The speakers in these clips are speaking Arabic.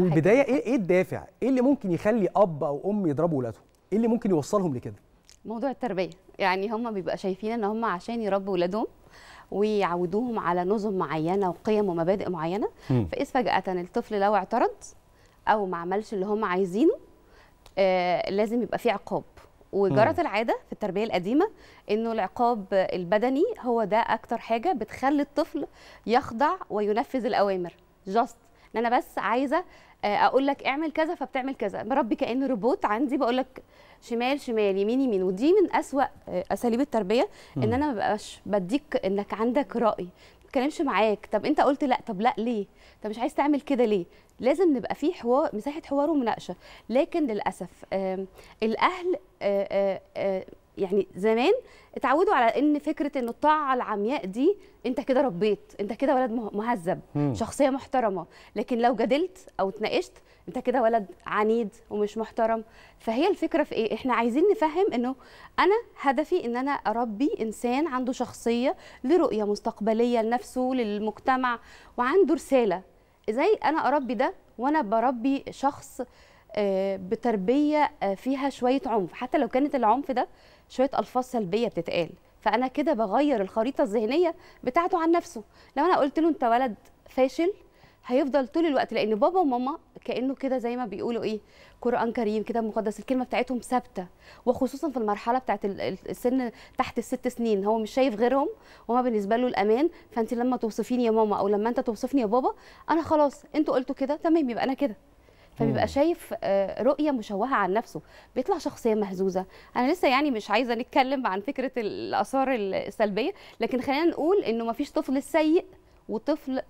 في البدايه ايه ايه الدافع؟ ايه اللي ممكن يخلي اب او ام يضربوا ولادهم؟ ايه اللي ممكن يوصلهم لكده؟ موضوع التربيه، يعني هم بيبقى شايفين ان هم عشان يربوا ولادهم ويعودوهم على نظم معينه وقيم ومبادئ معينه م. فاذ فجاه الطفل لو اعترض او ما عملش اللي هم عايزينه آه لازم يبقى في عقاب وجرت العاده في التربيه القديمه انه العقاب البدني هو ده اكتر حاجه بتخلي الطفل يخضع وينفذ الاوامر جاست ان انا بس عايزه آه، اقول لك اعمل كذا فبتعمل كذا بربي كان روبوت عندي بقول لك شمال شمال يمين يمين ودي من اسوا آه، اساليب التربيه ان انا ما ببقاش بديك انك عندك راي ما بتكلمش معاك طب انت قلت لا طب لا ليه طب مش عايز تعمل كده ليه لازم نبقى في حوار مساحه حوار ومناقشه لكن للاسف الاهل آه، يعني زمان اتعودوا على ان فكره ان الطاعه العمياء دي انت كده ربيت انت كده ولد مهذب شخصيه محترمه لكن لو جدلت او اتناقشت انت كده ولد عنيد ومش محترم فهي الفكره في ايه احنا عايزين نفهم انه انا هدفي ان انا اربي انسان عنده شخصيه لرؤيه مستقبليه لنفسه للمجتمع وعنده رساله ازاي انا اربي ده وانا بربي شخص آه، بتربيه آه، فيها شويه عنف حتى لو كانت العنف ده شويه الفاظ سلبيه بتتقال فانا كده بغير الخريطه الذهنيه بتاعته عن نفسه لو انا قلت له انت ولد فاشل هيفضل طول الوقت لان بابا وماما كانه كده زي ما بيقولوا ايه قران كريم كده مقدس الكلمه بتاعتهم ثابته وخصوصا في المرحله بتاعت السن تحت الست سنين هو مش شايف غيرهم وما بالنسبه له الامان فانت لما توصفيني يا ماما او لما انت توصفني يا بابا انا خلاص انتوا قلتوا كده تمام يبقى انا كده فبيبقى شايف آه، رؤيه مشوهه عن نفسه بيطلع شخصيه مهزوزه انا لسه يعني مش عايزه نتكلم عن فكره الاثار السلبيه لكن خلينا نقول انه ما فيش طفل سيء وطفل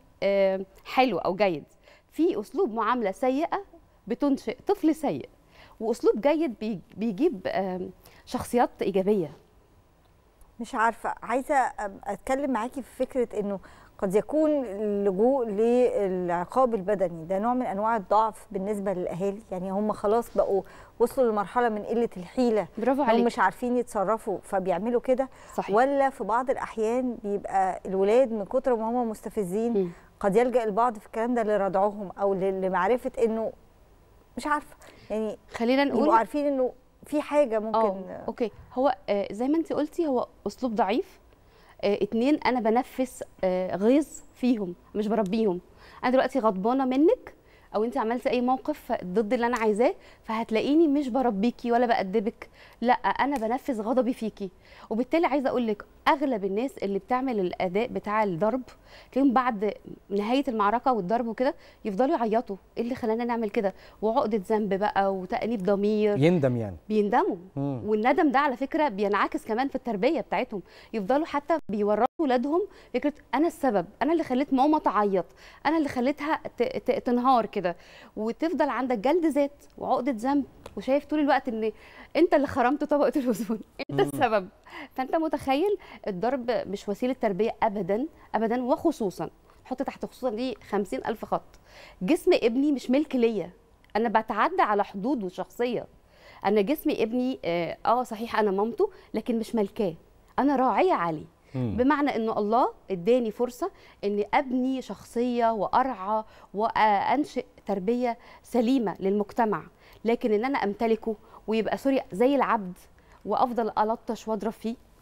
حلو او جيد في اسلوب معامله سيئه بتنشئ طفل سيء واسلوب جيد بيجيب شخصيات ايجابيه مش عارفه عايزه اتكلم معاكي في فكره انه قد يكون اللجوء للعقاب البدني ده نوع من انواع الضعف بالنسبه للاهالي يعني هم خلاص بقوا وصلوا لمرحله من قله الحيله برافو عليك مش عارفين يتصرفوا فبيعملوا كده ولا في بعض الاحيان بيبقى الولاد من كتر ما هم مستفزين م. قد يلجا البعض في الكلام ده لردعهم او لمعرفه انه مش عارفه يعني خلينا نقول يبقوا عارفين انه في حاجه ممكن أوه. اوكي هو آه، زي ما انت قلتي هو اسلوب ضعيف آه، اتنين انا بنفس آه، غيظ فيهم مش بربيهم انا دلوقتي غضبانه منك او انت عملت اي موقف ضد اللي انا عايزاه فهتلاقيني مش بربيكي ولا بأدبك لا انا بنفذ غضبي فيكي وبالتالي عايزه اقول لك اغلب الناس اللي بتعمل الاداء بتاع الضرب تلاقيهم بعد نهايه المعركه والضرب وكده يفضلوا يعيطوا ايه اللي خلانا نعمل كده وعقده ذنب بقى وتانيب ضمير يندم يعني بيندموا مم. والندم ده على فكره بينعكس كمان في التربيه بتاعتهم يفضلوا حتى بيورطوا ولادهم فكره انا السبب انا اللي خليت ماما تعيط انا اللي خليتها تنهار كده وتفضل عندك جلد ذات وعقده ذنب وشايف طول الوقت ان انت اللي خرمت طبقه الاوزون انت السبب فانت متخيل الضرب مش وسيله تربيه ابدا ابدا وخصوصا حط تحت خصوصا دي 50000 خط جسم ابني مش ملك ليا انا بتعدى على حدوده شخصيه انا جسم ابني آه،, اه صحيح انا مامته لكن مش ملكاه انا راعيه عليه مم. بمعنى انه الله اداني فرصه ان ابني شخصيه وارعى وانشئ تربيه سليمه للمجتمع لكن ان انا امتلكه ويبقى سوري زي العبد وافضل الطش واضرب فيه